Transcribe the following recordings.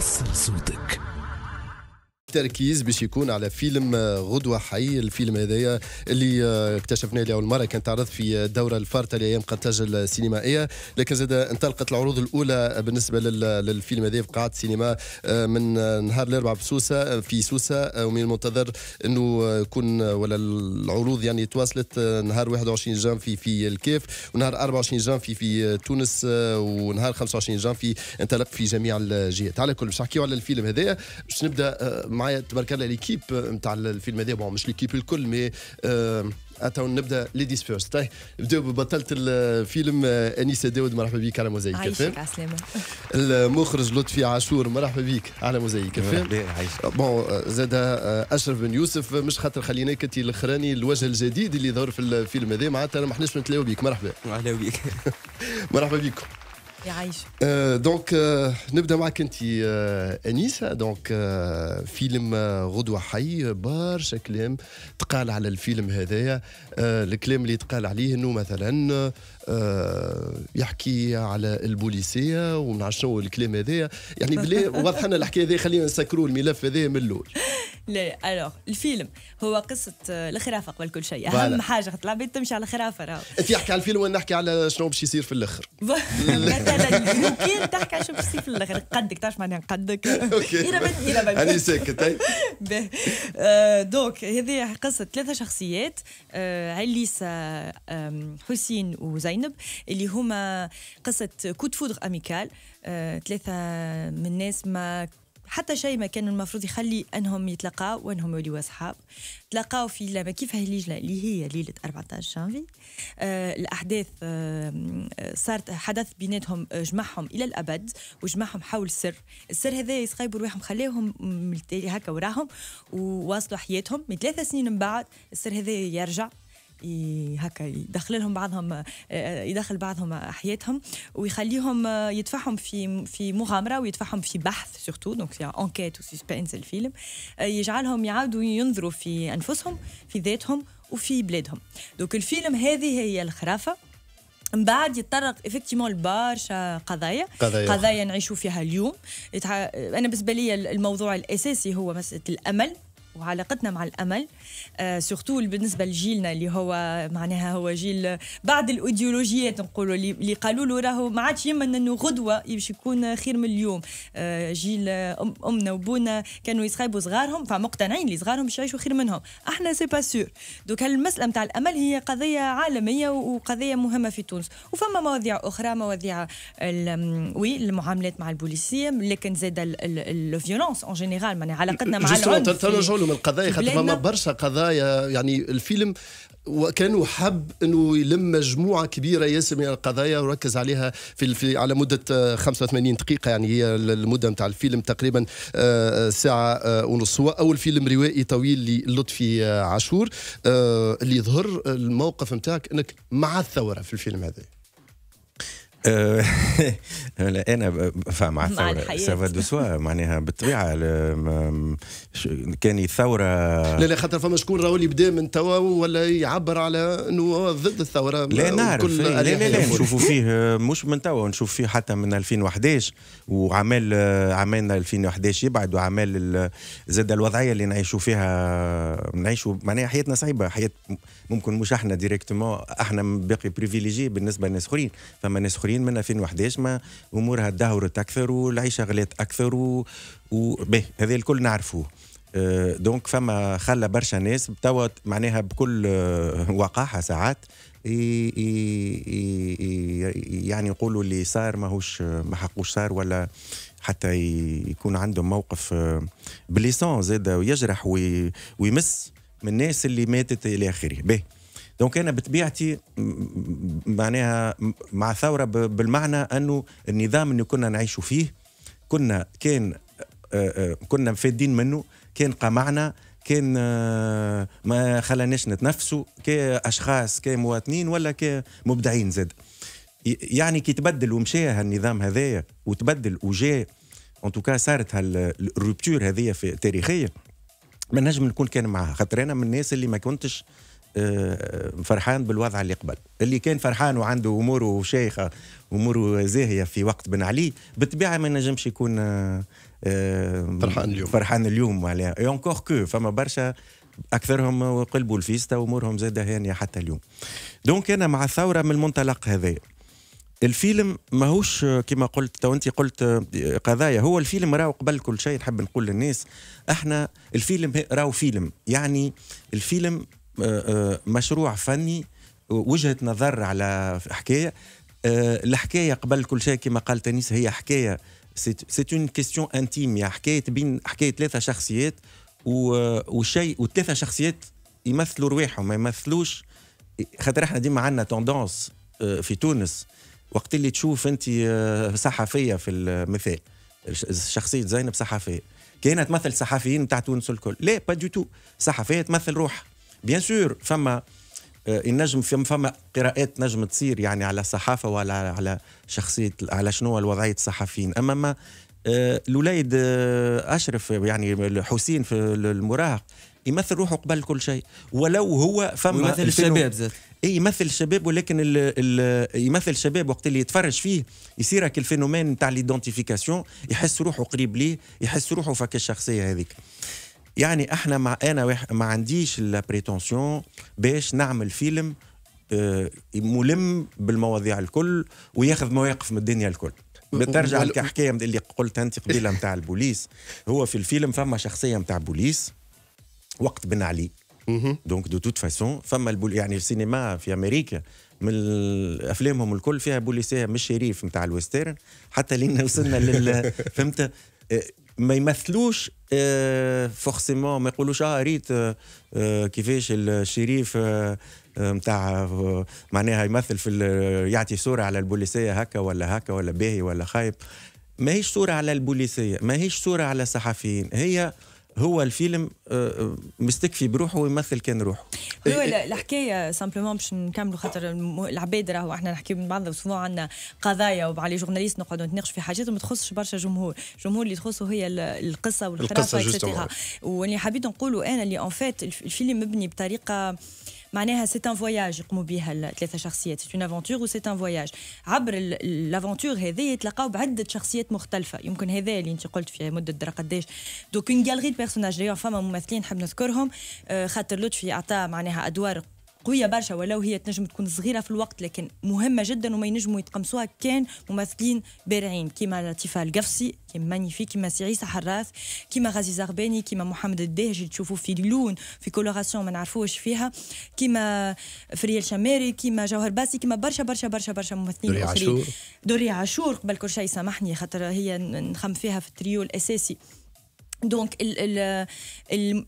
وسع صوتك التركيز باش يكون على فيلم آه، غدوه حي الفيلم هذايا اللي آه، اكتشفناه لاول مره كان تعرض في الدوره آه، الفارطه لايام قرطاج السينمائيه لكن زاد انطلقت العروض الاولى بالنسبه للفيلم هذايا في قاعه السينما من نهار الاربعاء في سوسه في سوسه ومن المنتظر انه يكون ولا العروض يعني تواصلت نهار 21 جان في في الكيف ونهار 24 جان في في تونس ونهار 25 جان في انطلق في جميع الجهات على كل باش نحكيو على الفيلم هذايا باش نبدا معايا تبارك الله ليكيب نتاع euh, الفيلم هذا بون مش ليكيب الكل مي euh, اتو نبدا ليديز فيرست طيب نبداو ببطلة الفيلم آه، انيسه داود مرحبا بك على موزايك عايشك على السلامه المخرج لطفي عاشور مرحبا بك على موزايك اف بون زاد آه، اشرف بن يوسف مش خاطر خليناك انت الاخراني الوجه الجديد اللي ظهر في الفيلم هذا معناتها ما حناش نتلاو بك مرحبا اهلا بك مرحبا بكم يعيش دونك euh, euh, نبدا معك انت آه، انيسه دونك آه، فيلم آه، غدوه حي برشا كلام تقال على الفيلم هذايا الكلام اللي تقال عليه انه مثلا يحكي على البوليسيه ومن شنو الكلام هذايا يعني بلي واضح لنا الحكايه هذه خلينا نسكروا الملف هذايا من الاول لا الوغ الفيلم هو قصه الخرافه قبل كل شيء اهم حاجه تطلع العباد تمشي على خرافه راهو انت يحكي على الفيلم ولا نحكي على شنو باش يصير في الاخر وكان تحكي شوف سي في الاخر قدك تعرف معناها قدك اوكي انا ساكت آه، دونك هذه قصه ثلاثه شخصيات آه، عليسة حسين وزينب اللي هما قصه كود فودغ اميكال ثلاثه من الناس ما حتى شيء ما كان المفروض يخلي انهم يتلاقاو وانهم يوليو اصحاب تلاقاو في لما كيف هي اللي هي ليله 14 جانفي آه الاحداث آه صارت حدث بيناتهم آه، جمعهم الى الابد وجمعهم حول سر السر هذا يسخيبوا رواحهم ملتالي هكا وراهم وواصلوا حياتهم من ثلاثة سنين من بعد السر هذا يرجع هكا يدخل لهم بعضهم آه، آه، يدخل بعضهم حياتهم ويخليهم آه، يدفعهم في في مغامره ويدفعهم في بحث سورتو دونك في انكيت وسسبانس الفيلم يجعلهم يعاودوا ينظروا في انفسهم في ذاتهم وفي بلادهم دوك الفيلم هذه هي الخرافه من بعد يتطرق افكتيمون لبرشا قضايا قضايا, قضايا نعيشوا فيها اليوم انا بالنسبه لي الموضوع الاساسي هو مساله الامل وعلاقتنا مع الامل آه سورتو بالنسبه لجيلنا اللي هو معناها هو جيل بعد الايديولوجيات نقولوا اللي قالوا له راهو ما عادش يمن انه غدوه باش يكون خير من اليوم آه جيل أم امنا وبونا كانوا يسخيبوا صغارهم فمقتنعين اللي صغارهم باش يعيشوا خير منهم احنا سي با سور دوك المساله نتاع الامل هي قضيه عالميه وقضيه مهمه في تونس وفما مواضيع اخرى مواضيع وي المعاملات مع البوليسيه لكن زاد لو فيولونس اون جينيرال معناها علاقتنا مع العنف من القضايا خاطر فما برشا قضايا يعني الفيلم وكان حب انه يلم مجموعه كبيره ياسر من القضايا وركز عليها في, في على مده 85 آه، دقيقه يعني هي المده نتاع الفيلم تقريبا آه، آه، ساعه ونص هو اول فيلم روائي طويل للطفي عاشور اللي يظهر الموقف نتاعك انك مع الثوره في الفيلم هذا آه، لا انا مع الثوره سافا دو سوا معناها بالطبيعه كان الثوره لا لا خاطر فما شكون راهو اللي بدا من توا ولا يعبر على انه ضد الثوره لا نعرف لا لا, لا نشوفوا فيه مش من توا نشوف فيه حتى من 2011 وعمال عملنا 2011 يبعد وعمال زاد الوضعيه اللي نعيشوا فيها نعيشوا معناها حياتنا صعيبه حياه ممكن مش احنا ديريكتومون احنا باقي بريفيليجي بالنسبه للناس اخرين فما ناس اخرين اخرين من 2011 ما امورها تدهورت اكثر والعيشه غلات اكثر و, و... هذا الكل نعرفوه آه، دونك فما خلى برشا ناس توا معناها بكل آه، وقاحه ساعات يعني يقولوا اللي صار ماهوش آه، ما حقوش صار ولا حتى يكون عندهم موقف بليسون زاد ويجرح ويمس من الناس اللي ماتت الى اخره باهي دونك انا بطبيعتي معناها مع ثوره بالمعنى انه النظام اللي كنا نعيشوا فيه كنا كان آه، آه، كنا مفادين منه كان قمعنا كان آه، ما خلاناش نتنفسوا كاشخاص كمواطنين ولا كمبدعين زاد يعني كي تبدل ومشى هالنظام هذايا وتبدل وجاء ان توكا صارت هالروبتور هذه في تاريخيه ما نجم نكون كان معها خاطر انا من الناس اللي ما كنتش آه، فرحان بالوضع اللي قبل اللي كان فرحان وعنده اموره شيخه اموره زاهيه في وقت بن علي بالطبيعه ما نجمش يكون آه، آه، فرحان اليوم فرحان اليوم معناها كو فما برشا اكثرهم قلبوا الفيستا وامورهم زاده هانيه حتى اليوم دونك انا مع الثوره من المنطلق هذا الفيلم ماهوش كما قلت تو انت قلت قضايا هو الفيلم راهو قبل كل شيء نحب نقول للناس احنا الفيلم راهو فيلم يعني الفيلم آه، آه، مشروع فني وجهه نظر على حكايه آه، الحكايه قبل كل شيء كما قال تنيس هي حكايه سيت اون كيستيون انتيم يا حكايه بين حكايه ثلاثه شخصيات وشيء والثلاثه شخصيات يمثلوا رواحهم ما يمثلوش خاطر احنا ديما عندنا توندونس في تونس وقت اللي تشوف انت صحفيه في المثال شخصيه زينب صحفيه كانها تمثل صحفيين نتاع تونس الكل لا با دي تو صحفيه تمثل روحها بيان سور فما آه، النجم فما قراءات نجم تصير يعني على الصحافه ولا على شخصيه على شنو الوضعيه الصحفيين اما ما آه، الوليد آه، اشرف يعني حسين في المراهق يمثل روحه قبل كل شيء ولو هو فما يمثل الشباب زاد اي يمثل الشباب ولكن الـ الـ يمثل الشباب وقت اللي يتفرج فيه يصير هكا الفينومين نتاع ليدونتيفيكاسيون يحس روحه قريب ليه يحس روحه فك الشخصيه هذيك يعني احنا مع انا ما عنديش لا بريتونسيون باش نعمل فيلم آه، ملم بالمواضيع الكل وياخذ مواقف من الدنيا الكل بترجع لك حكايه اللي قلتها انت قبيله نتاع البوليس هو في الفيلم فما شخصيه نتاع بوليس وقت بن علي دونك دو توت فاسون فما البول يعني السينما في امريكا من افلامهم الكل فيها بوليسيه مش شريف نتاع الويسترن حتى لين وصلنا لل فهمت آه، ما يمثلوش فورسيمون آه، ما يقولوش اه ريت آه، آه، كيفاش الشريف نتاع معناها يمثل في يعطي صوره على البوليسيه هكا ولا هكا ولا باهي ولا خايب ماهيش صوره على البوليسيه ماهيش صوره على الصحفيين هي هو الفيلم آه، آه، مستكفي بروحه ويمثل كان روحه هو إيه، إيه. الحكايه سامبلومون باش نكملوا خاطر العباد راهو احنا نحكي من بعض سوفون عندنا قضايا وعلي جورناليست نقعدوا نتناقشوا في حاجات وما تخصش برشا جمهور الجمهور اللي تخصه هي القصه والحرافه واللي حبيت نقوله انا اللي اون فات الفيلم مبني بطريقه معناها سي ان فواياج يقوموا بها الثلاثه شخصيات سي اون افونتور وسي ان فواياج عبر الافونتور هذه يتلاقاو بعده شخصيات مختلفه يمكن هذا اللي انت قلت في مده درا قداش دوك اون غالري بيرسوناج دايوغ فما ممثلين نحب نذكرهم euh، خاطر لطفي اعطى معناها ادوار قويه برشا ولو هي تنجم تكون صغيره في الوقت لكن مهمه جدا وما ينجموا يتقمصوها كان ممثلين بارعين كيما لطيفه القفصي كيما مانيفي كيما سعيسه حراث كيما غازي زغباني كيما محمد الدهجي تشوفوا في لون في كولوراسيون ما نعرفوش فيها كيما فريال شماري كيما جوهر باسي كيما برشا برشا برشا برشا ممثلين دوري عاشور دوري عاشور قبل كل شيء سامحني خاطر هي نخم فيها في التريو الاساسي دونك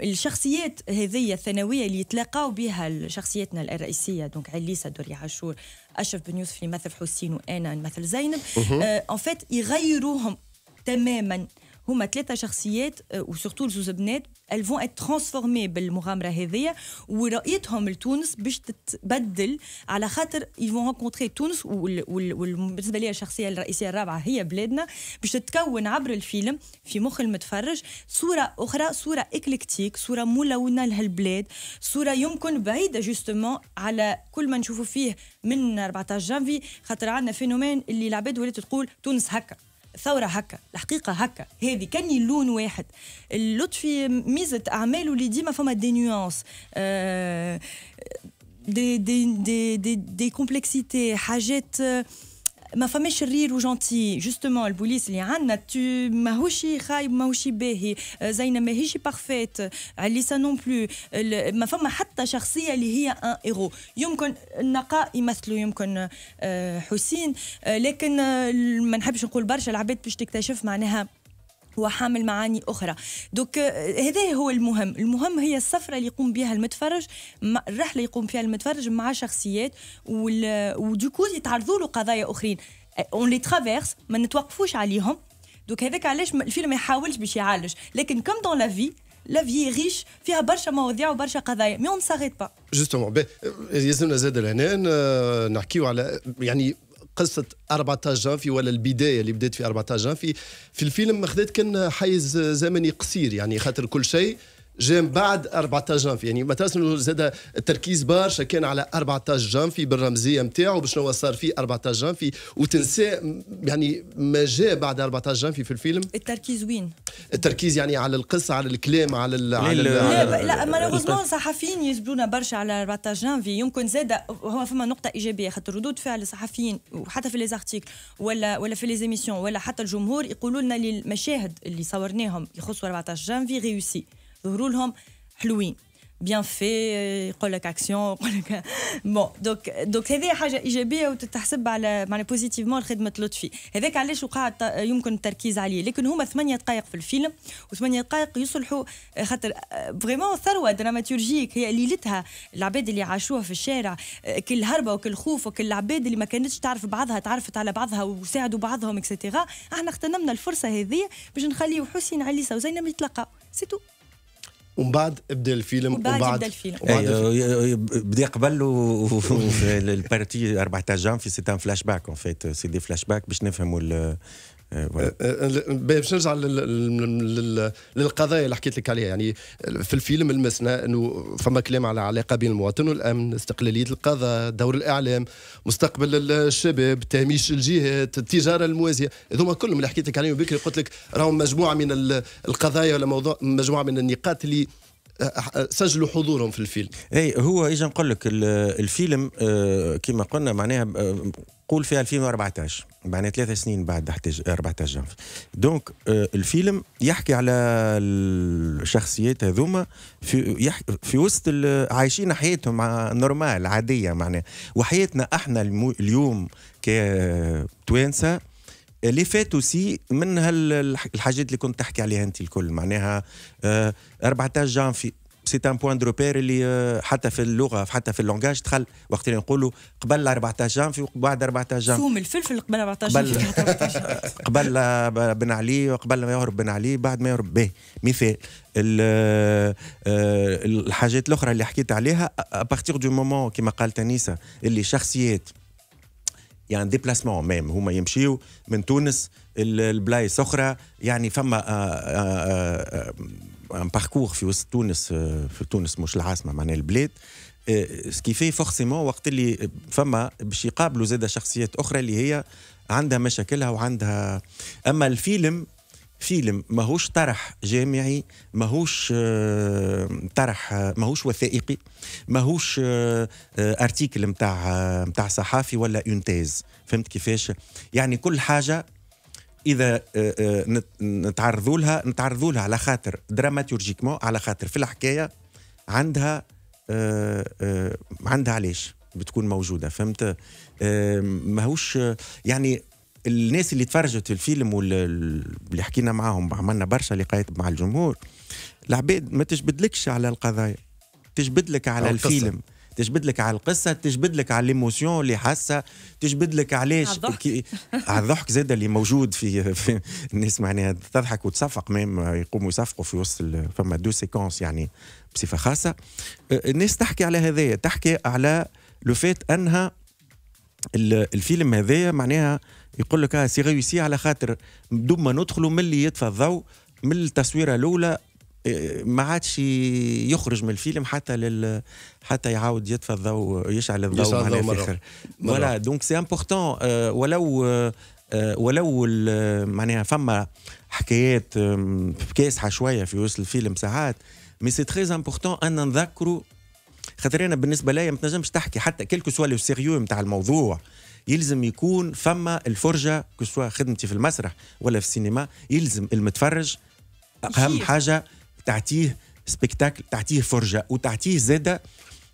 الشخصيات هذه الثانويه اللي يتلاقاو بها شخصيتنا الرئيسيه دونك عليسه دوري عاشور اشرف بن يوسف يمثل حسين وانا نمثل زينب اون آه فيت يغيروهم تماما هما ثلاثه شخصيات آه، وسورتو زوز بنات الفون ات ترانسفورمي بالمغامره هذيا ورؤيتهم لتونس باش تتبدل على خاطر يفون رونكونتري تونس وبالنسبه لي الشخصيه الرئيسيه الرابعه هي بلادنا باش تتكون عبر الفيلم في مخ المتفرج صوره اخرى صوره اكليكتيك صوره ملونه لهالبلاد صوره يمكن بعيده جوستومون على كل ما نشوفوا فيه من 14 جانفي خاطر عندنا فينومين اللي العباد ولات تقول تونس هكا ثوره هكا الحقيقه هكا هذه كاني لون واحد اللطفي ميزه اعماله اللي ديما فما دي نيوانس آه دي دي دي دي, دي دي حاجات آه ما فماش شرير وجونتي جوستومون البوليس اللي عندنا ماهوش خايب ماهوش باهي زينه ماهيش بارفيت عليسا نون بلو ما فما حتى شخصيه اللي هي ان ايرو يمكن النقاء يمثلوا يمكن حسين لكن ما نحبش نقول برشا العباد باش تكتشف معناها وحامل معاني اخرى دوك هذا هو المهم المهم هي السفره اللي يقوم بها المتفرج الرحله اللي يقوم فيها المتفرج مع شخصيات ودوكو يتعرضوا له قضايا اخرين اون لي ترافيرس ما نتوقفوش عليهم دوك هذاك علاش الفيلم ما يحاولش باش يعالج لكن كم دون لا في لا في ريش فيها برشا مواضيع وبرشا قضايا مي اون ساريت با جوستومون يلزمنا زاد لهنا آه، نحكيو على يعني قصه 14 جانفي ولا البدايه اللي بدات في 14 جانفي في الفيلم خذيت كان حيز زمني قصير يعني خاطر كل شيء جام بعد 14 جانفي يعني ما تنسوا زاد التركيز برشا كان على 14 جانفي بالرمزيه نتاعو هو صار في 14 جانفي وتنسى يعني ما جاء بعد 14 جانفي في الفيلم التركيز وين؟ التركيز يعني على القصه على الكلام على على لا لا مالوغوزمون صحفيين يجبرونا برشا على 14 جانفي يمكن زاد هو فما نقطه ايجابيه خاطر ردود فعل الصحفيين وحتى في ليزارتيكل ولا ولا في ليزيميسيون ولا حتى الجمهور يقولوا لنا المشاهد اللي صورناهم يخصوا 14 جانفي ريوسي ظهروا لهم حلوين بيان في يقول لك اكسيون يقول لك بون دوك دوك هذه حاجه ايجابيه وتتحسب على معناها بوزيتيفمون لخدمه لطفي هذاك علاش وقع يمكن التركيز عليه لكن هما ثمانية دقائق في الفيلم وثمانية دقائق يصلحوا خاطر فريمون ثروه دراماتورجيك هي ليلتها العباد اللي عاشوها في الشارع كل هربه وكل خوف وكل العباد اللي ما كانتش تعرف بعضها تعرفت على بعضها وساعدوا بعضهم اكسيتيرا احنا اغتنمنا الفرصه هذه باش نخليه حسين علي وزينب يتلقى سي تو ومن بعد بدا الفيلم ومن بعد الفيلم بدا قبل البارتي 14 جام في سيت ان فلاش باك اون فيت سي دي فلاش باك باش نفهموا إيه، إيه، إيه، باش نرجع للقضايا اللي حكيت لك عليها يعني آه، في الفيلم لمسنا انه فما كلام على علاقه بين المواطن والامن استقلاليه القضاء دور الاعلام مستقبل الشباب تهميش الجهات التجاره الموازيه هذوما كلهم اللي حكيت لك عليهم بكري قلت لك راهم مجموعه من القضايا ولا موضوع مجموعه من النقاط اللي سجلوا حضورهم في الفيلم اي هو اجا نقول لك الفيلم آه، كما قلنا معناها آه، قول في 2014 معناها ثلاث سنين بعد 14 جانفي دونك آه، الفيلم يحكي على الشخصيات هذوما في في وسط عايشين حياتهم نورمال عاديه معناها وحياتنا احنا اليوم كتوانسه اللي فات سي من هالحاجات اللي كنت تحكي عليها انت الكل معناها 14 آه، جانفي سي ان بوان دو روبير اللي آه، حتى في اللغه حتى في اللونجاج دخل وقت اللي نقولوا قبل 14 جانفي وبعد 14 جانفي ثوم الفلفل قبل 14 جانفي قبل بن علي وقبل ما يهرب بن علي بعد ما يهرب به مثال آه، الحاجات الاخرى اللي حكيت عليها ابارتيغ دو مومون كما قالت انيسه اللي شخصيات يعني ديبلاسمون ميم هما يمشيو من تونس لبلايص اخرى يعني فما ان آه، باركور آه، آه، في وسط تونس في تونس مش العاصمه معناها البلاد سكيفي فورسيمون وقت اللي فما باش يقابلوا زاده شخصيات اخرى اللي هي عندها مشاكلها وعندها اما الفيلم فيلم ماهوش طرح جامعي ماهوش آه، طرح آه، ماهوش وثائقي ماهوش ارتيكل نتاع نتاع صحافي ولا اون تيز فهمت كيفاش يعني كل حاجه اذا آه، نتعرضوا لها نتعرضوا لها على خاطر دراماتورجيكمون على خاطر في الحكايه عندها عندها علاش بتكون موجوده فهمت ماهوش يعني الناس اللي تفرجت في الفيلم واللي حكينا معاهم عملنا برشا لقاءات مع الجمهور العباد ما تجبدلكش على القضايا تجبدلك على الفيلم تجبدلك على القصه تجبدلك على ليموسيون اللي حاسه تجبدلك علاش على الضحك زاد اللي موجود في, في الناس معناها تضحك وتصفق ميم يقوموا يصفقوا في وسط فما دو سيكونس يعني بصفه خاصه أه، الناس تحكي على هذايا تحكي على لو فات انها الفيلم هذايا معناها يقول لك اه سي ريوسي على خاطر بدون ما ندخلوا من اللي يطفى الضوء من التصويره الاولى آه, ما عادش يخرج من الفيلم حتى لل حتى يعاود يطفى الضوء يشعل الضوء على في الاخر فوالا دونك سي امبورتون ولو آه, ولو معناها فما حكايات آه, كاسحه شويه في وسط الفيلم ساعات مي سي تري امبورتون ان نذكروا خاطر انا بالنسبه لي ما تنجمش تحكي حتى كيلكو سوا لو سيريو نتاع الموضوع يلزم يكون فما الفرجه كسوا خدمتي في المسرح ولا في السينما يلزم المتفرج اهم حاجه تعطيه سبيكتاكل تعطيه فرجه وتعطيه زاده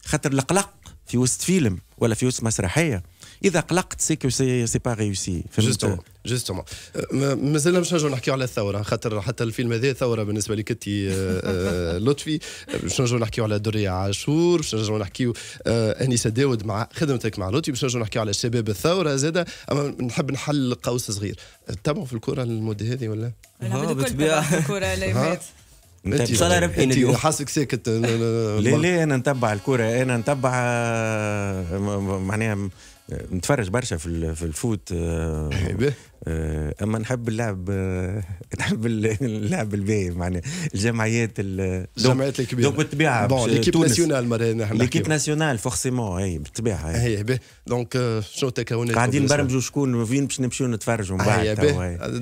خاطر القلق في وسط فيلم ولا في وسط مسرحيه اذا قلقت سي كو سي با ريوسي جوستومون مازلنا باش نرجعو نحكيو على الثوره خاطر حتى الفيلم هذا ثوره بالنسبه لك انت لطفي باش نرجعو نحكيو على درية عاشور باش نرجعو نحكيو انيسه داود مع خدمتك مع لطفي باش نرجعو نحكيو على شباب الثوره زاده اما نحب نحل قوس صغير تتابعوا في الكره المده هذه ولا؟ بالطبيعه الكره ليمات ان شاء حاسك ساكت لا لا انا نتبع الكره انا نتبع معناها نتفرج برشا في في الفوت آه، آه، اما نحب اللعب آه، نحب اللعب الباهي معناها الجمعيات الجمعيات الكبيره دونك بالطبيعه بون ليكيب ناسيونال مره نحن ليكيب ناسيونال فورسيمون اي بالطبيعه اي دونك شنو تكونات قاعدين نبرمجوا شكون فين باش نمشيو نتفرجوا من بعد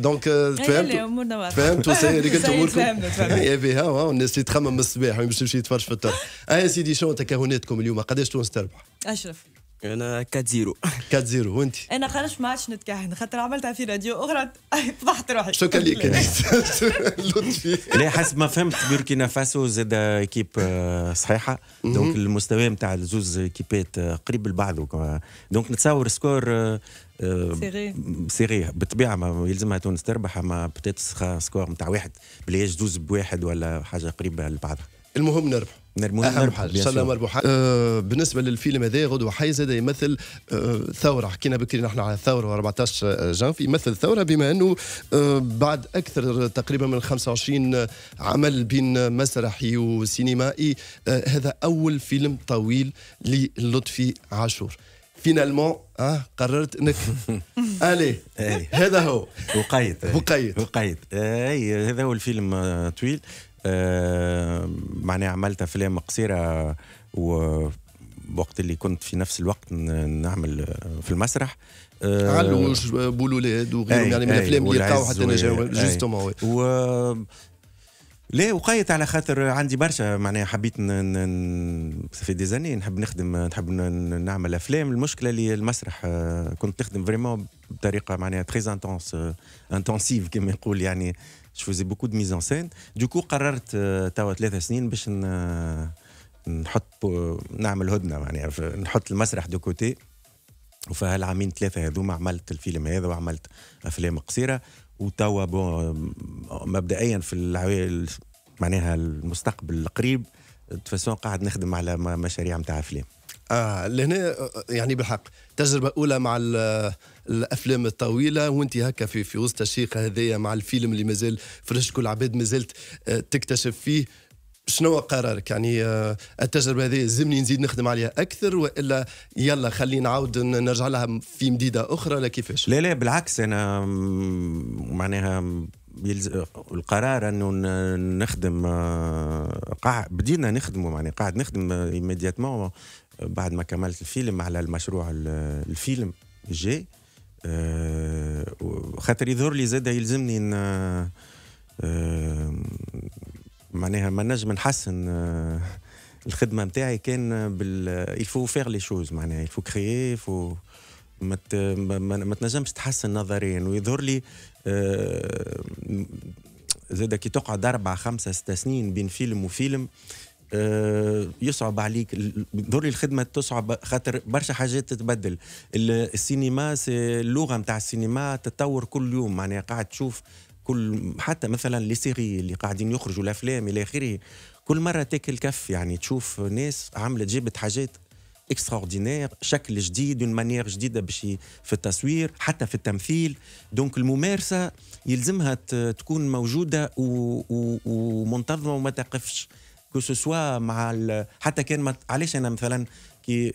دونك فهمت فهمت قلت اموركم اي باهي ها الناس اللي تخمم من الصباح باش تمشي تفرج في الطرف اي سيدي شنو تكوناتكم اليوم قداش تونس تربح؟ اشرف انا 4 0 4 0 وانت انا خرجت ما عادش نتكهن خاطر عملتها في راديو اخرى فضحت روحي شكرا لك لطفي لا حسب ما فهمت بوركينا فاسو زاد ايكيب آه، صحيحه دونك المستوى نتاع الزوز ايكيبات آه، قريب لبعض دونك نتصور سكور آه، سيري سيري بالطبيعه ما يلزمها تونس تربح اما بتات سكور نتاع واحد بلاش زوز بواحد ولا حاجه قريبه لبعضها المهم نربح نرمون اهم حاجه مربوحه أه بالنسبه للفيلم هذا غدوه حي زاد يمثل أه ثوره حكينا بكري نحن على الثوره 14 جانفي يمثل ثوره بما انه أه بعد اكثر تقريبا من 25 عمل بين مسرحي وسينمائي أه هذا اول فيلم طويل للطفي عاشور فينالمون اه قررت انك الي إيه. هذا هو وقيت وقيت وقيت اي هذا هو الفيلم أه، طويل آه، معناها عملت افلام قصيره و وقت اللي كنت في نفس الوقت نعمل آه، في المسرح آه، علوش بولولاد وغيرهم يعني من الافلام اللي يلقاو حتى انا جوستومون و لا وقيت على خاطر عندي برشا معناها حبيت ن... في دي زاني نحب نخدم نحب نعمل افلام المشكله اللي المسرح كنت نخدم فريمون بطريقه معناها تري انتونس انتونسيف كما يقول يعني je faisais beaucoup de mise en scène du coup قررت آه، توا ثلاثة سنين باش آه، نحط آه، نعمل هدنة معناها نحط المسرح دو كوتي وفيها العامين ثلاثة هذوما عملت الفيلم هذا وعملت أفلام قصيرة وتوا بون مبدئيا في العوائل معناها المستقبل القريب تفسون قاعد نخدم على مشاريع نتاع أفلام اه لهنا آه، آه، يعني بالحق تجربه اولى مع آه، الافلام الطويله وانت هكا في في وسط الشيخ هذايا مع الفيلم اللي مازال فرش كل عباد مازلت تكتشف فيه شنو قرارك يعني التجربه هذه زمني نزيد نخدم عليها اكثر والا يلا خلينا نعاود نرجع لها في مديده اخرى لا كيفاش لا لا بالعكس انا معناها القرار انه نخدم قاعد بدينا نخدمه يعني قاعد نخدم ايميدياتمون بعد ما كملت الفيلم على المشروع الفيلم جي آه، خاطر يظهر لي زاد يلزمني ان آه، آه، معناها ما نجم نحسن الخدمه نتاعي كان بال الفو فيغ لي شوز معناها الفو كريي الفو ما ما تنجمش تحسن نظريا ويظهر لي زاد كي تقعد اربع خمسه ست سنين بين فيلم وفيلم آه، يصعب عليك دور الخدمه تصعب خاطر برشا حاجات تتبدل السينما اللغه نتاع السينما تتطور كل يوم معناها قاعد تشوف كل حتى مثلا لي سيري اللي قاعدين يخرجوا الافلام الى اخره كل مره تاكل كف يعني تشوف ناس عملت جابت حاجات اكستراوردينير شكل جديد اون مانيير جديده باش في التصوير حتى في التمثيل دونك الممارسه يلزمها تكون موجوده ومنتظمه وما تقفش كو سوسوا مع حتى كان ما... علاش انا مثلا كي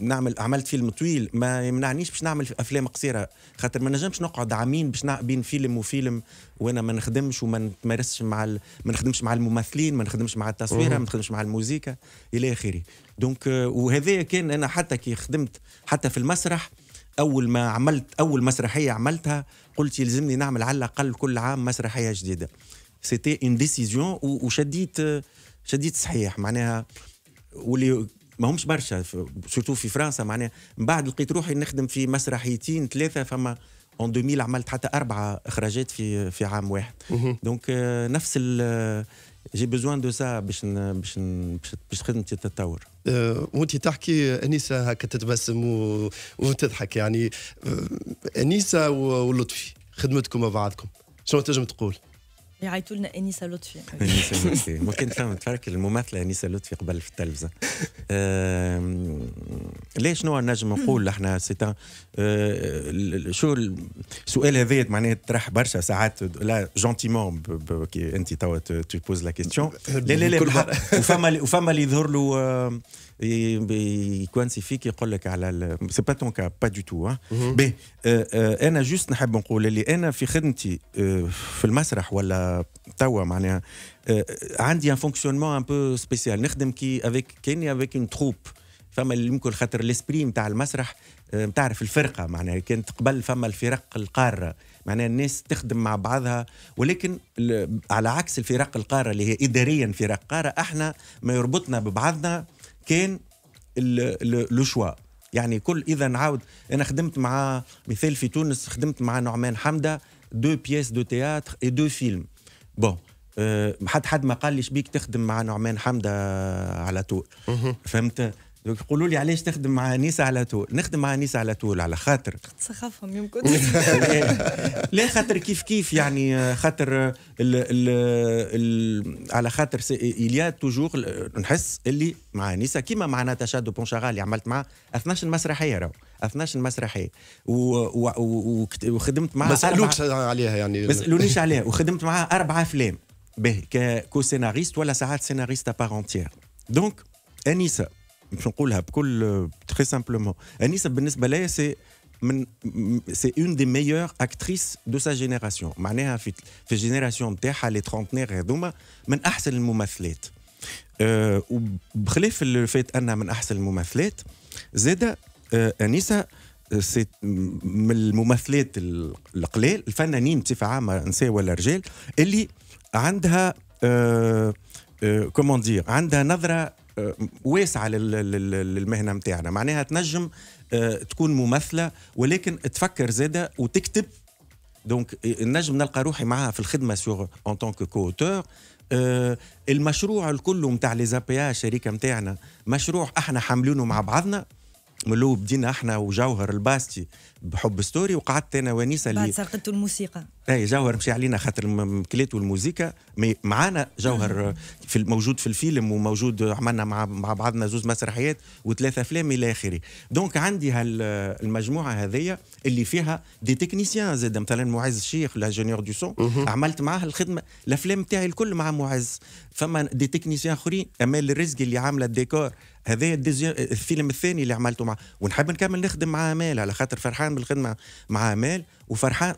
نعمل عملت فيلم طويل ما يمنعنيش باش نعمل افلام قصيره خاطر ما نجمش نقعد عامين باش بين فيلم وفيلم وانا ما نخدمش وما نتمارسش مع ال... ما نخدمش مع الممثلين ما نخدمش مع التصويره ما نخدمش مع الموزيكا الى اخره دونك وهذا كان انا حتى كي خدمت حتى في المسرح اول ما عملت اول مسرحيه عملتها قلت يلزمني نعمل على الاقل كل عام مسرحيه جديده سيتي اون ديسيزيون وشديت شديت صحيح معناها واللي ما همش برشا سورتو في فرنسا معناها من بعد لقيت روحي نخدم في مسرحيتين ثلاثه فما اون 2000 عملت حتى اربعه اخراجات في في عام واحد دونك آه، نفس ال جي بوزوان دو سا باش باش باش خدمتي تتطور آه، وانت تحكي انيسه هكا تتبسم وتضحك يعني آه، انيسه ولطفي خدمتكم مع بعضكم شنو تنجم تقول؟ يعيطوا لنا انيسه لطفي انيسه لطفي ما كنت فاهم تفرك الممثله انيسه لطفي قبل في التلفزه ليش نوع نجم نقول احنا سيتا أه، شو السؤال هذا معناه طرح برشا ساعات لا جونتيمون انت تو تو بوز لا كيستيون لا لا لا وفما وفما اللي يظهر له يكوانسي فيك يقول لك على سي با تون كا با دو تو بي انا جوست نحب نقول اللي انا في خدمتي في المسرح ولا توا معناها عندي ان فونكسيونمون ان بو سبيسيال نخدم كي افيك كاني افيك اون تروب فما اللي يمكن خاطر الاسبري نتاع المسرح تعرف الفرقه معناها كانت قبل فما الفرق القاره معناها الناس تخدم مع بعضها ولكن على عكس الفرق القاره اللي هي اداريا فرق قاره احنا ما يربطنا ببعضنا كان لو شوا يعني كل اذا نعاود انا خدمت مع مثال في تونس خدمت مع نعمان حمده دو بيس دو تياتر اي دو فيلم بون حد حد ما قال لي شبيك تخدم مع نعمان حمده على طول فهمت يقولوا لي علاش نخدم مع نيسا على طول نخدم مع نيسا على طول على خاطر تسخفهم يمكن لا خاطر كيف كيف يعني خاطر الـ الـ الـ على خاطر اليا توجور نحس اللي مع نيسا كيما مع ناتاشا دو بونشاغال اللي عملت معاه 12 مسرحيه راهو 12 مسرحيه وخدمت معاه ما سالوكش عليها يعني ما سالونيش عليها وخدمت معاه اربع افلام باهي كو سيناريست ولا ساعات سيناريست ابارونتيير دونك انيسه باش نقولها بكل تري سامبلومون انيسه بالنسبه ليا سي من سي اون دي ميور اكتريس دو سا جينيراسيون معناها في في الجينيراسيون نتاعها لي ترونتنير هذوما من احسن الممثلات أه وبخلاف اللي فات انها من احسن الممثلات زاده أه انيسه سي من الممثلات القلال الفنانين بصفه عامه نساء ولا رجال اللي عندها أه أه كومون دير عندها نظره آه، واسعه للمهنه نتاعنا معناها تنجم آه، تكون ممثله ولكن تفكر زاده وتكتب دونك آه، نجم نلقى روحي معاها في الخدمه سور ان تونك كوتور المشروع الكل نتاع لي زابيا الشركه نتاعنا مشروع احنا حاملينه مع بعضنا من بدينا احنا وجوهر الباستي بحب ستوري وقعدت انا ونيسه بعد سرقته الموسيقى اي جوهر مشي علينا خاطر مكلات والموزيكا معانا جوهر في موجود في الفيلم وموجود عملنا مع مع بعضنا زوز مسرحيات وثلاثه افلام الى اخره دونك عندي هالمجموعه هذيا اللي فيها دي تكنيسيان زاد مثلا معز الشيخ لاجونيور دو سون عملت معاه الخدمه الافلام تاعي الكل مع معز فما دي تكنيسيان اخرين امال الرزقي اللي عامله الديكور هذا الفيلم الثاني اللي عملته معاه ونحب نكمل نخدم مع امال على خاطر فرحان بالخدمه مع امال وفرحان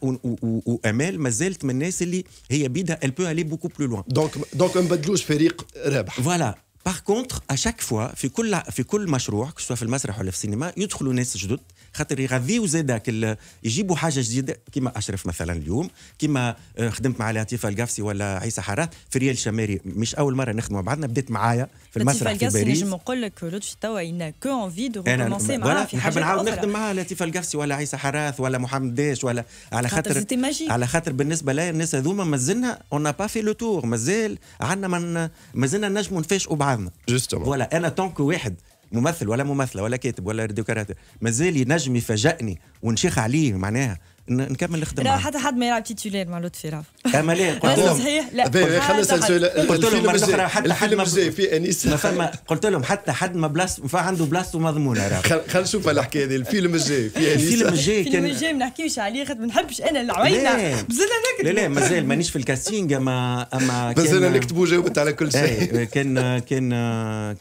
وامال ما زالت من الناس اللي هي بيدها البو الي بوكو بلو لوان دونك دونك ما نبدلوش فريق رابح. فوالا باغ كونتر اشاك فوا في كل في كل مشروع سواء في المسرح ولا في السينما يدخلوا ناس جدد خاطر يغذيوا زادك يجيبوا حاجه جديده كما اشرف مثلا اليوم كما آه، خدمت مع لطيفه القفسي ولا عيسى حارات في ريال شماري مش اول مره نخدم مع بعضنا بدات معايا في المسرح في باريس نجم نقول لك لطفي توا ينا كو انفي دو ريكومونسي معاها في نحب نعاود نخدم مع لطيفه القفسي ولا عيسى حراث ولا محمد داش ولا على خاطر على خاطر بالنسبه لي الناس هذوما مازلنا اون با في لو تور مازال عندنا مازلنا نجموا نفاجئوا بعض بعضنا جوستومون فوالا انا طونك واحد ممثل ولا ممثله ولا كاتب ولا راديو كاراتي مازال ينجم يفاجئني ونشيخ عليه معناها نكمل نخدم لا حتى حد ما يلعب تيتولير مع لطفي راف اما ليه قلت لهم صحيح لا خلص قلت لهم مره اخرى حتى حد ما في انيس ما فما قلت لهم حتى حد ما بلاص عنده بلاصته مضمونه راف خل نشوف الحكايه هذه الفيلم الجاي في انيس الفيلم الجاي كان الفيلم الجاي ما نحكيوش عليه خاطر ما نحبش انا العوينه مازلنا نكتب لا لا مازال مانيش في الكاستينج اما اما مازال نكتبوا جاوبت على كل إيه، شيء كان كان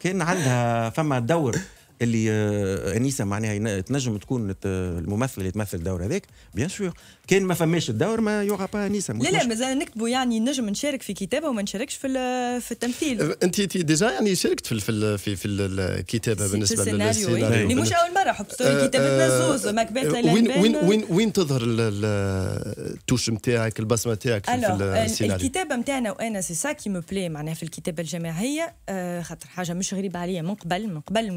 كان عندها فما دور اللي آه، انيسه معناها تنجم تكون الممثله اللي تمثل الدور هذاك بيان سور كان ما فماش الدور ما يوغا با انيسه لا لا مازال نكتبوا يعني نجم نشارك في كتابه وما نشاركش في في التمثيل أه، انت انت ديجا يعني شاركت في في في, في الكتابه بالنسبه للسيناريو يعني. اللي مش اول مره حب ستوري أه، كتابتنا زوز ماكبيت وين وين وين وين تظهر التوش نتاعك البصمه نتاعك في السيناريو الكتابه نتاعنا وانا سي سا كي مو بلي معناها في الكتابه الجماعيه خاطر حاجه مش غريبه عليا من قبل من قبل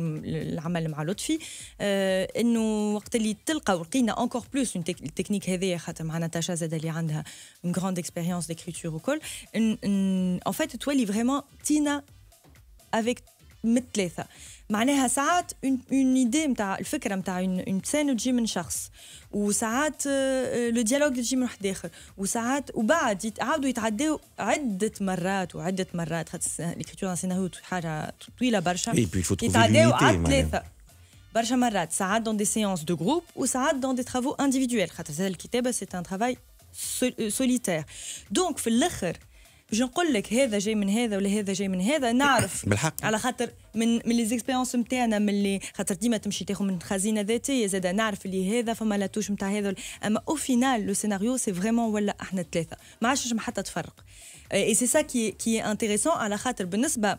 Le travail avec l'autre fille. Et nous, quand on a encore plus une technique qui est très importante, a une grande expérience d'écriture au col. En fait, tu es vraiment Tina avec une معناها ساعات اون ايدي نتاع الفكره نتاع اون سين تجي من شخص وساعات لو ديالوج تجي من واحد اخر وساعات وبعد يتعاودوا يتعداو عده مرات وعده مرات خاطر ليكريتور سيناريو حاجه طويله برشا يتعداو عاد ثلاثه برشا مرات ساعات دون دي سيونس دو جروب وساعات دون دي ترافو انديفيدويل خاطر الكتابه سي ان ترافاي سوليتير دونك في الاخر باش نقول لك هذا جاي من هذا ولا هذا جاي من هذا نعرف بالحق على خاطر من من زيكسبيرونس نتاعنا من اللي خاطر ديما تمشي تاخذ من خزينه ذاتيه زاد نعرف اللي هذا فما لا توش نتاع هذا اما او فينال لو سيناريو سي فريمون ولا احنا ثلاثه ما عادش نجم حتى تفرق اي سي سا كي كي انتريسون على خاطر بالنسبه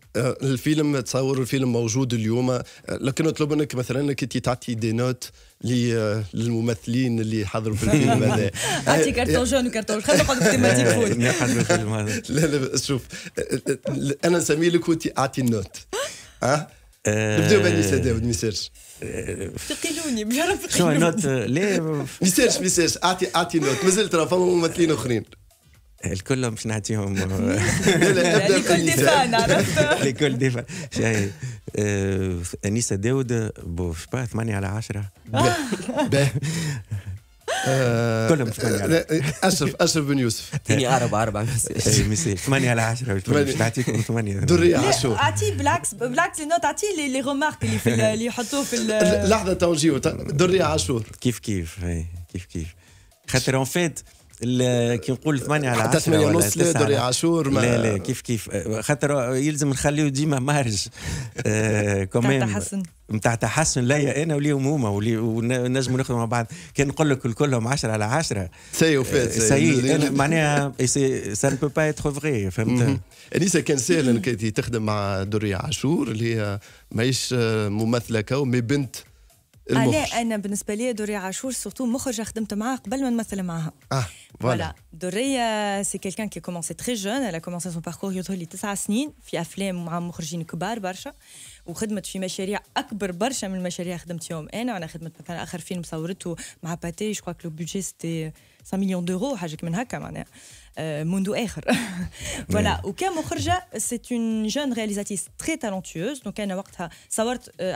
آه، الفيلم تصور الفيلم موجود اليوم آه، لكن نطلب منك مثلا انك انت تعطي دي نوت آه، للممثلين اللي حضروا في الفيلم هذا اعطي كارتون جون وكارتون خلينا نقعدوا في تيماتيك الفيلم لا لا شوف انا نسمي لك وانت اعطي النوت ها نبداو بانيسه داود ما يسالش ثقلوني مش عارف شو نوت ليه ما يسالش ما يسالش اعطي اعطي نوت مازلت راه فما ممثلين اخرين الكل مش نعطيهم لكل ديفان عرفت لكل ديفان شاي آه، انيسه داود با 8 على 10 آه. آه، كلهم 8 على 10 أشرف أشرف بن يوسف ثاني أربعة أربعة إيه، مثال ثمانية على 10 مش نعطيكم ثمانية دري عاشور أعطيه بالعكس بالعكس نوت أعطيه لي رومارك اللي في اللي يحطوه في لحظة تو نجيو دري عاشور كيف كيف إيه، كيف كيف خاطر اون فيت كي نقول 8 على 10 حتى 8 ونص لا عاشور ما لا لا كيف كيف خاطر يلزم نخليه ديما مارج آه، كمان تحسن نتاع تحسن ليا انا وليهم هما ونجموا نخدموا مع بعض كان نقول لك الكلهم 10 على 10 سي وفات آه، سي معناها سا نو با اتخ فري فهمت انيسه كان سهل انك تخدم مع دري عاشور اللي هي ماهيش ممثله كو مي بنت المخرج انا بالنسبه لي دوري عاشور سورتو مخرجه خدمت معاه قبل ما نمثل معاها اه فوالا دوريا سي كيلكان كي كومونسي تري جون الا كومونسي سون باركور يظهر لي تسع سنين في افلام مع مخرجين كبار برشا وخدمت في مشاريع اكبر برشا من المشاريع خدمت فيهم انا انا خدمت مثلا اخر فيلم صورته مع باتي جو لو بودجي سيتي 100 مليون دورو حاجه من هكا معناها Euh, Mundo voilà, ou Kam c'est une jeune réalisatrice très talentueuse. Donc, elle a euh, euh,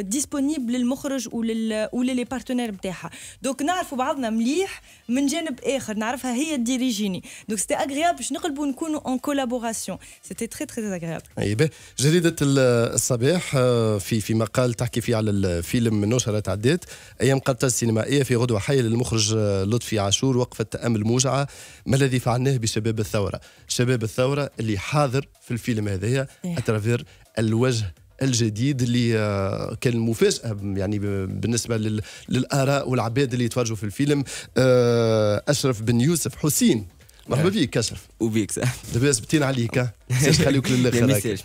ديسبونيبل آه، للمخرج ولل وللي بارتنير نتاعها دونك نعرفوا بعضنا مليح من جانب اخر نعرفها هي تديريجيني دونك سيتي اغريابل باش نقلبوا نكونوا اون كولابوراسيون سيتي تري تري اغريابل اي جريده الصباح آه، في في مقال تحكي فيه على الفيلم نشرت عدات ايام قتل السينمائيه في غدوه حيه للمخرج آه، لطفي عاشور وقفه امل موجعه ما الذي فعلناه بشباب الثوره شباب الثوره اللي حاضر في الفيلم هذايا اترافير الوجه الجديد اللي آه، كان مفاجاه يعني بالنسبه للاراء والعباد اللي يتفرجوا في الفيلم آه، اشرف بن يوسف حسين مرحبا أه. بك اشرف وبيك لاباس بتين عليك باش نخليوك للاخر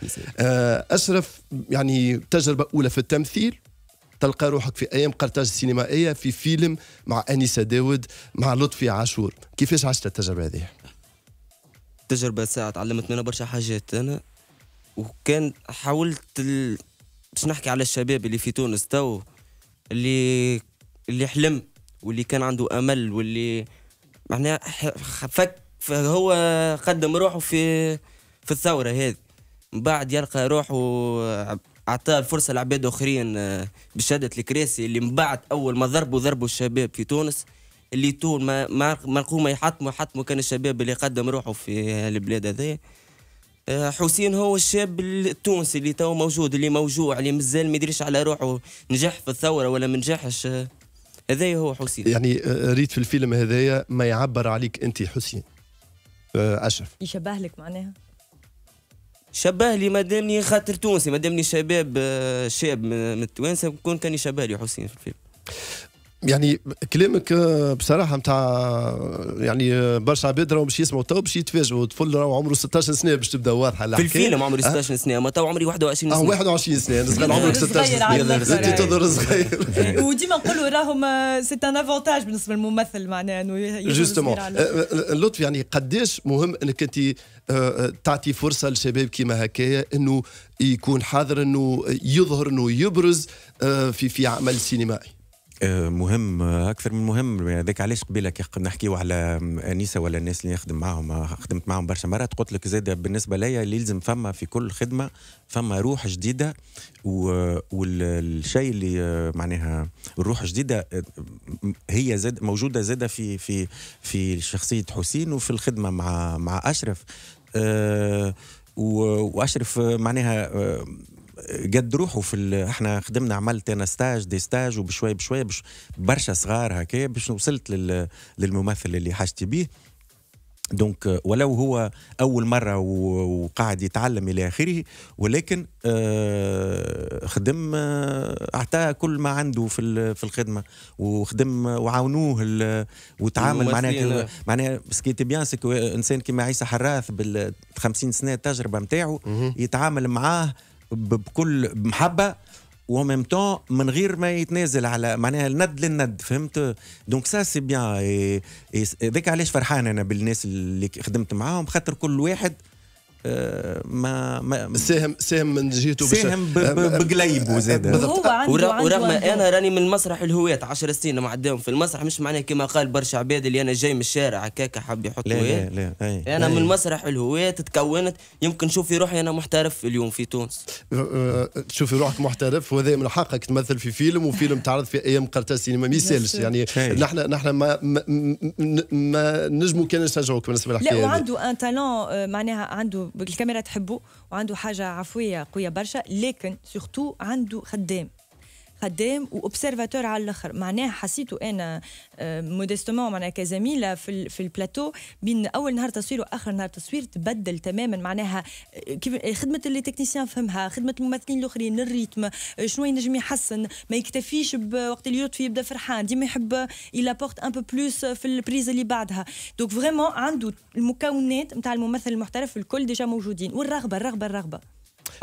اشرف يعني تجربه اولى في التمثيل تلقى روحك في ايام قرطاج السينمائيه في فيلم مع انيسه داود مع لطفي عاشور كيفاش عشت التجربه هذه؟ التجربه ساعة تعلمت منها برشا حاجات انا وكان حاولت ال... باش نحكي على الشباب اللي في تونس تو اللي اللي حلم واللي كان عنده امل واللي معناها فك فهو قدم روحه في في الثوره هذه من بعد يلقى روحه آه، اعطاه الفرصه لعباد اخرين آه، بشهاده الكراسي اللي من بعد اول ما ضربوا ضربوا الشباب في تونس اللي طول ما ما ما يحطموا يحطموا كان الشباب اللي قدم روحه في البلاد هذه آه، حسين هو الشاب التونسي اللي تو موجود اللي موجوع اللي مازال ما يدريش على روحه نجح في الثوره ولا ما نجحش هذايا هو حسين يعني آه، ريت في الفيلم هذايا ما يعبر عليك انت حسين آه، اشرف يشبه لك معناها شبه لي مادامني خاطر تونسي مادامني شباب شاب من التوانسه كون كان يشبه لي حسين في الفيلم يعني كلامك بصراحه نتاع يعني برشا عباد راهو باش يسمعوا تو باش يتفاجئوا طفل راهو عمره 16 سنه باش تبدا واضحه في الفيلم عمري 16 أه؟ سنه ما تو عمري 21 آه، سنه اه 21 سنه يعني صغير عمرك 16 سنه انت تظهر صغير وديما نقولوا راهم سي ان افونتاج بالنسبه للممثل معناها انه جوستومون اللطف آه، يعني قداش مهم انك انت تعطي فرصه لشباب كيما هكايا انه يكون حاضر انه يظهر انه يبرز في في عمل سينمائي مهم اكثر من مهم هذاك علاش قبيله كي نحكيو على انيسه ولا الناس اللي نخدم معاهم خدمت معاهم برشا مرات قلت لك زاد بالنسبه ليا اللي يلزم فما في كل خدمه فما روح جديده والشيء اللي معناها الروح الجديده هي زاد موجوده زاد في في في شخصيه حسين وفي الخدمه مع مع اشرف أه واشرف معناها قد روحه في ال... احنا خدمنا عملت انا ستاج دي ستاج وبشوي بشوي بش... برشا صغار هكا باش وصلت لل... للممثل اللي حاجتي بيه دونك ولو هو اول مره وقاعد يتعلم الى اخره ولكن آه، خدم آه، اعطاه كل ما عنده في في الخدمه وخدم وعاونوه وتعامل معناها معناها سكيتي بيان انسان كيما عيسى حراث بال 50 سنه تجربه نتاعو يتعامل معاه بكل محبه وميم تون من غير ما يتنازل على معناها الند للند فهمت دونك سا سي بيان هذاك علاش فرحان انا بالناس اللي خدمت معاهم خاطر كل واحد ما, ما ساهم ساهم من جهته ساهم بقليبه زاد ورغم انا راني من مسرح الهواة 10 سنين معداهم في المسرح مش معناه كما قال برشا عباد اللي انا جاي من الشارع هكاك حب يحط لا, لا, لا, لا انا من مسرح الهواة تكونت يمكن شوف في روحي انا محترف اليوم في تونس أه، أه، في روحك محترف وهذا من حقك تمثل في فيلم وفيلم تعرض في ايام قرطاس سينما ما يسالش يعني نحن نحن ما ما, ما نجمو كان نشجعوك بالنسبه للحكايه لا وعنده ان أه، تالون معناها عنده الكاميرا تحبه وعنده حاجه عفويه قويه برشا لكن سورتو عنده خدام قدام واوبسيرفاتور على الاخر معناها حسيته انا مودستومون آه، معناها كزميله في في البلاتو بين اول نهار تصوير واخر نهار تصوير تبدل تماما معناها آه، كيف آه، خدمه اللي تكنيسيان فهمها خدمه الممثلين الاخرين الريتم شنو ينجم يحسن ما يكتفيش بوقت اللي يطفي يبدا فرحان ديما يحب الى بورت ان بو بلوس في البريز اللي بعدها دونك فريمون عنده المكونات نتاع الممثل المحترف الكل ديجا موجودين والرغبه الرغبه الرغبه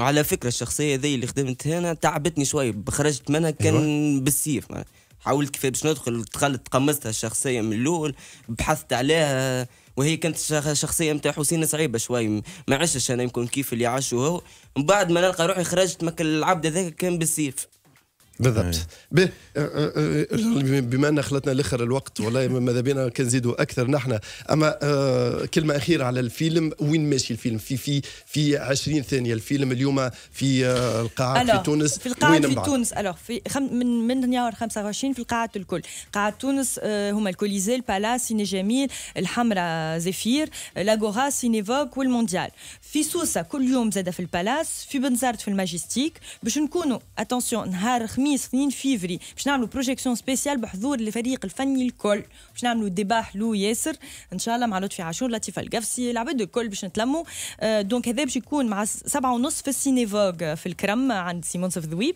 وعلى فكره الشخصيه ذي اللي خدمت هنا تعبتني شوي خرجت منها أيوة. كان أيوة. بالسيف حاولت كيف باش ندخل دخلت تقمصتها الشخصيه من الاول بحثت عليها وهي كانت شخصيه نتاع حسين صعيبه شوي ما عشتش انا يمكن كيف اللي عاشوا هو من بعد ما نلقى روحي خرجت مكل العبد هذاك كان بالسيف بالضبط إيه. أه، أه، أه، بما ان خلطنا لاخر الوقت والله ماذا بينا كنزيدوا اكثر نحن اما كلمه اخيره على الفيلم وين ماشي الفيلم في في في 20 ثانيه الفيلم اليوم في القاعات في تونس في القاعات في تونس الوغ في خم من من نهار 25 في القاعات الكل قاعه تونس هما الكوليزي البالاس سيني جميل الحمراء زفير لاغورا فوك والمونديال في سوسه كل يوم زاده في البالاس في بنزرت في الماجستيك باش نكونوا اتونسيون نهار خميس الخميس 2 فيفري باش نعملوا بروجيكسيون سبيسيال بحضور الفريق الفني الكل باش نعملوا ديباح حلو ياسر ان شاء الله مع لطفي عاشور لطيفه القفسي العباد الكل باش نتلموا آه دونك هذا باش يكون مع سبعة ونص في السيني فوغ في الكرم عند سيمون صف ذويب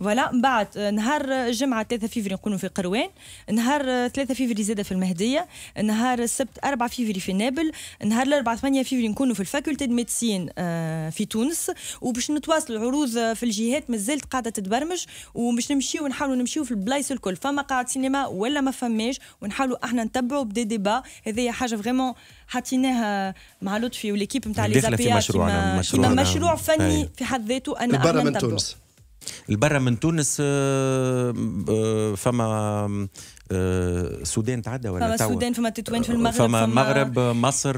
فوالا من بعد آه، نهار الجمعه 3 فيفري نكونوا في قروان نهار 3 آه، فيفري زاده في المهديه نهار السبت 4 فيفري في نابل نهار الاربعاء 8 فيفري نكونوا في الفاكولتي دو ميديسين آه، في تونس وباش نتواصل العروض في الجهات مازالت قاعده تتبرمج ومش نمشيو ونحاولوا نمشيو في البلايص الكل فما قاعد سينما ولا ما فماش ونحاولوا احنا نتبعوا بدي ديبا هذه حاجه فريمون حطيناها مع لطفي والاكيب نتاع لي زابيا مشروع مشروع, مشروع فني في حد ذاته انا برا من تونس البرا آه، آه، من تونس فما السودان آه، تعدى ولا فما السودان فما تتوين في المغرب فما المغرب مصر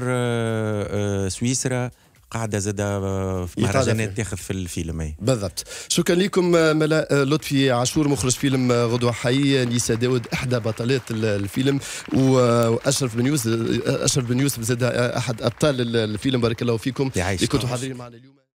سويسرا قاعده زاد آه، في مهرجانات تاخذ في الفيلم بالضبط شكرا لكم آه، ملا آه، لطفي عاشور مخرج فيلم غدوه حي نيسا داود احدى بطلات الفيلم واشرف بن يوسف اشرف بن يوسف زاد احد ابطال الفيلم بارك الله فيكم اللي كنتوا حاضرين معنا اليوم